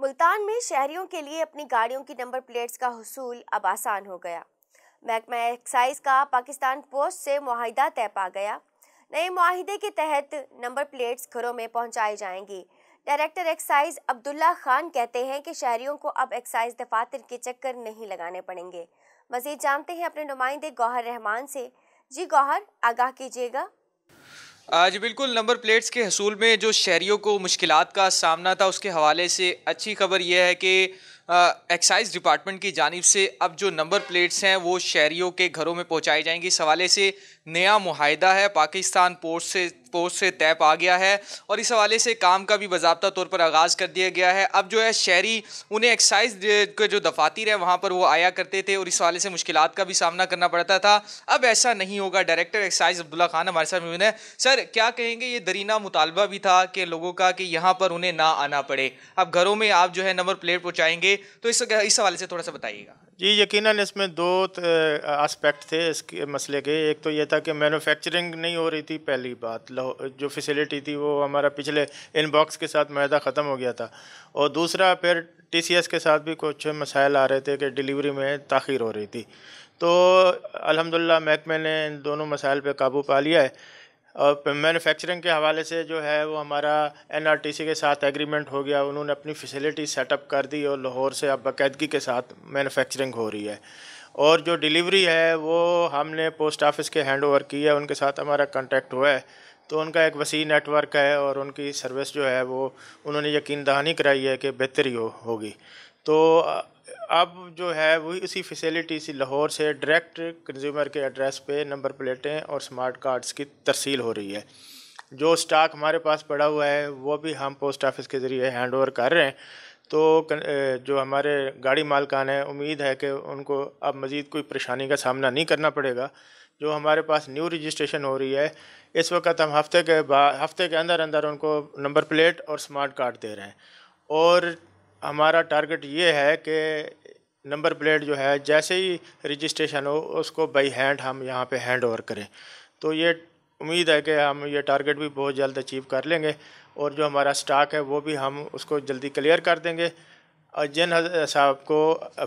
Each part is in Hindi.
मुल्तान में शहरियों के लिए अपनी गाड़ियों की नंबर प्लेट्स का हसूल अब आसान हो गया महकमा एक्साइज का पाकिस्तान पोस्ट से माहिदा तय पा गया नए माहे के तहत नंबर प्लेट्स घरों में पहुँचाई जाएंगी डायरेक्टर एक्साइज अब्दुल्ला खान कहते हैं कि शहरियों को अब एक्साइज दफातर के चक्कर नहीं लगाने पड़ेंगे मजीद जानते हैं अपने नुमाइंदे गौहर रहमान से जी गौहर आगाह कीजिएगा आज बिल्कुल नंबर प्लेट्स के हसूल में जो शहरीों को मुश्किल का सामना था उसके हवाले से अच्छी खबर यह है कि एक्साइज डिपार्टमेंट की जानब से अब जो नंबर प्लेट्स हैं वो शहरीों के घरों में पहुँचाई जाएंगी इस हवाले से नया माहिदा है पाकिस्तान पोस्ट से पोस्ट से तय पा गया है और इस हवाले से काम का भी बाबा तौर पर आगाज़ कर दिया गया है अब जो है शहरी उन्हें एक्साइज के जो दफातर हैं वहाँ पर वो आया करते थे और इस हवाले से मुश्किल का भी सामना करना पड़ता था अब ऐसा नहीं होगा डायरेक्टर एक्साइज अब्दुल्ला खान हमारे साथ मौजूद है सर क्या कहेंगे ये दरीना मुतालबा भी था कि लोगों का कि यहाँ पर उन्हें ना आना पड़े अब घरों में आप जो है नंबर प्लेट पहुँचाएंगे तो इस हवाले से थोड़ा सा बताइएगा जी यकीनन इसमें दो आस्पेक्ट थे इसके मसले के एक तो ये था कि मैन्युफैक्चरिंग नहीं हो रही थी पहली बात जो फैसिलिटी थी वो हमारा पिछले इनबॉक्स के साथ मैदा ख़त्म हो गया था और दूसरा फिर टीसीएस के साथ भी कुछ मसाइल आ रहे थे कि डिलीवरी में ताखिर हो रही थी तो अलहमदिल्ला महकमे ने इन दोनों मसाइल पर काबू पा लिया है और मैन्युफैक्चरिंग के हवाले से जो है वो हमारा एनआरटीसी के साथ एग्रीमेंट हो गया उन्होंने अपनी फैसिलिटी सेटअप कर दी और लाहौर से अब बाकायदगी के साथ मैन्युफैक्चरिंग हो रही है और जो डिलीवरी है वो हमने पोस्ट ऑफिस के हैंड ओवर की है उनके साथ हमारा कॉन्टैक्ट हुआ है तो उनका एक वसी नेटवर्क है और उनकी सर्विस जो है वो उन्होंने यकीन दहानी कराई है कि बेहतरी होगी हो, होगी तो अब जो है वही इसी फैसिलिटी से लाहौर से डायरेक्ट कंज्यूमर के एड्रेस पे नंबर प्लेटें और स्मार्ट कार्ड्स की तरसील हो रही है जो स्टॉक हमारे पास पड़ा हुआ है वो भी हम पोस्ट ऑफिस के ज़रिए हैंड ओवर कर रहे हैं तो जो हमारे गाड़ी मालकान हैं उम्मीद है कि उनको अब मज़ीद कोई परेशानी का सामना नहीं करना पड़ेगा जो हमारे पास न्यू रजिस्ट्रेशन हो रही है इस वक्त हम हफ्ते के बाद हफ्ते के अंदर अंदर उनको नंबर प्लेट और स्मार्ट कार्ड दे रहे हैं और हमारा टारगेट ये है कि नंबर प्लेट जो है जैसे ही रजिस्ट्रेशन हो उसको बाई हैंड हम यहाँ पे हैंड ओवर करें तो ये उम्मीद है कि हम ये टारगेट भी बहुत जल्द अचीव कर लेंगे और जो हमारा स्टॉक है वो भी हम उसको जल्दी क्लियर कर देंगे और जिन साहब को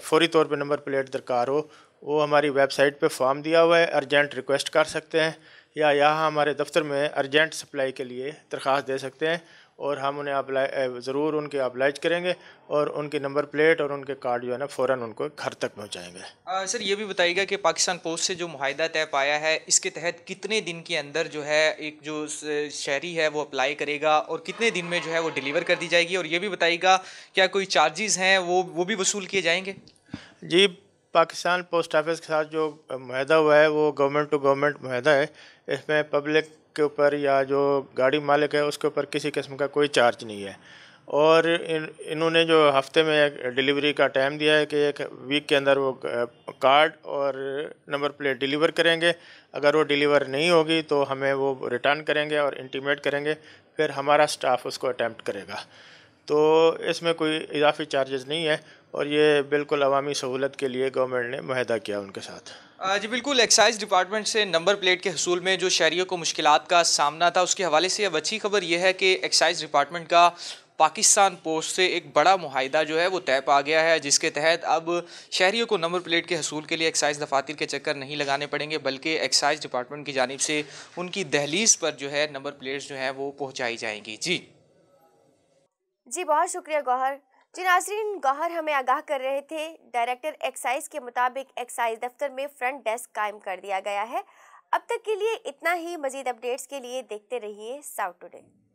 फौरी तौर पे नंबर प्लेट दरकार हो वो हमारी वेबसाइट पे फॉर्म दिया हुआ है अर्जेंट रिक्वेस्ट कर सकते हैं या यहाँ हमारे दफ्तर में अर्जेंट सप्लाई के लिए दरख्वास्त दे सकते हैं और हम उन्हें अप्लाई ज़रूर उनके अप्लाइज करेंगे और उनके नंबर प्लेट और उनके कार्ड जो है ना फ़ौर उनको घर तक पहुँचाएँगे सर ये भी बताइएगा कि पाकिस्तान पोस्ट से जो माहिदा तय पाया है इसके तहत कितने दिन के अंदर जो है एक जो शहरी है वो अप्लाई करेगा और कितने दिन में जो है वो डिलीवर कर दी जाएगी और ये भी बताइएगा क्या कोई चार्जेस हैं वो वो भी वसूल किए जाएंगे जी पाकिस्तान पोस्ट ऑफिस के साथ जो माहदा हुआ है वो गवर्नमेंट टू गवर्नमेंट माहदा है इसमें पब्लिक के ऊपर या जो गाड़ी मालिक है उसके ऊपर किसी किस्म का कोई चार्ज नहीं है और इन इन्होंने जो हफ्ते में एक डिलीवरी का टाइम दिया है कि एक वीक के अंदर वो कार्ड और नंबर प्लेट डिलीवर करेंगे अगर वो डिलीवर नहीं होगी तो हमें वो रिटर्न करेंगे और इंटीमेट करेंगे फिर हमारा स्टाफ उसको अटैम्प्ट करेगा तो इसमें कोई इजाफी चार्जेस नहीं है और ये बिल्कुल अवामी सहूलत के लिए गवर्नमेंट ने माहा किया उनके साथ जी बिल्कुल एक्साइज डिपार्टमेंट से नंबर प्लेट के हसूल में जो शहरीों को मुश्किल का सामना था उसके हवाले से अब अच्छी खबर यह है कि एक्साइज डिपार्टमेंट का पाकिस्तान पोस्ट से एक बड़ा माहिदा जो है वो तय पा गया है जिसके तहत अब शहरीों को नंबर प्लेट के हसूल के लिए एक्साइज दफातर के चक्कर नहीं लगाने पड़ेंगे बल्कि एक्साइज डिपार्टमेंट की जानब से उनकी दहलीज पर जो है नंबर प्लेट्स जो हैं वो पहुँचाई जाएंगी जी जी बहुत शुक्रिया गौहर जी नाजरीन गौहर हमें आगाह कर रहे थे डायरेक्टर एक्साइज के मुताबिक एक्साइज दफ्तर में फ्रंट डेस्क कायम कर दिया गया है अब तक के लिए इतना ही मजीद अपडेट्स के लिए देखते रहिए साउथ टुडे